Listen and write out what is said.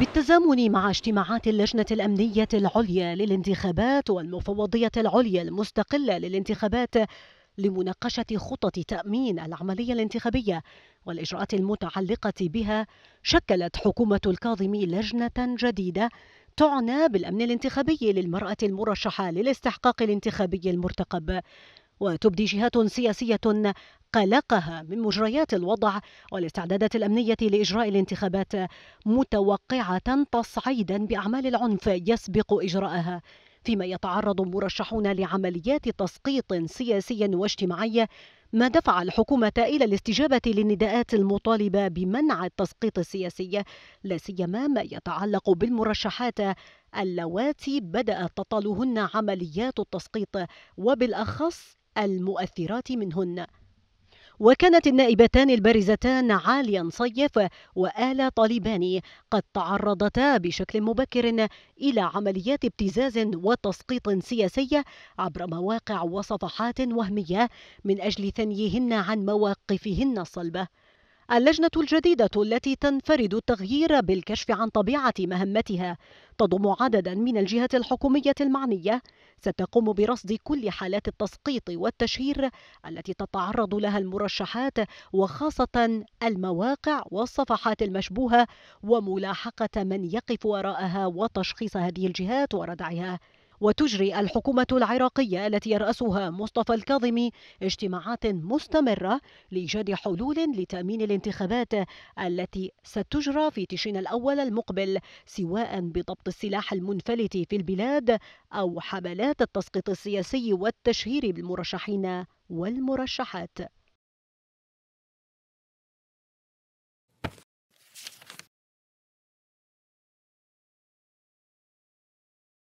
بالتزامن مع اجتماعات اللجنة الأمنية العليا للانتخابات والمفوضية العليا المستقلة للانتخابات لمناقشة خطط تأمين العملية الانتخابية والإجراءات المتعلقة بها، شكلت حكومة الكاظم لجنة جديدة تعنى بالأمن الانتخابي للمرأة المرشحة للاستحقاق الانتخابي المرتقب، وتبدي جهات سياسية قلقها من مجريات الوضع والاستعدادات الأمنية لإجراء الانتخابات متوقعة تصعيدا بأعمال العنف يسبق إجراءها فيما يتعرض مرشحون لعمليات تسقيط سياسي واجتماعي ما دفع الحكومة إلى الاستجابة للنداءات المطالبة بمنع التسقيط السياسي لا سيما ما يتعلق بالمرشحات اللواتي بدأت تطالهن عمليات التسقيط وبالأخص المؤثرات منهن وكانت النائبتان البارزتان عاليا صيف وآلا طالباني قد تعرضتا بشكل مبكر إلى عمليات ابتزاز وتسقيط سياسية عبر مواقع وصفحات وهمية من أجل ثنيهن عن مواقفهن الصلبة اللجنة الجديدة التي تنفرد التغيير بالكشف عن طبيعة مهمتها تضم عددا من الجهات الحكومية المعنية ستقوم برصد كل حالات التسقيط والتشهير التي تتعرض لها المرشحات وخاصة المواقع والصفحات المشبوهة وملاحقة من يقف وراءها وتشخيص هذه الجهات وردعها وتجري الحكومة العراقية التي يرأسها مصطفى الكاظمي اجتماعات مستمرة لإيجاد حلول لتأمين الانتخابات التي ستجرى في تشرين الأول المقبل سواء بضبط السلاح المنفلت في البلاد أو حملات التسقيط السياسي والتشهير بالمرشحين والمرشحات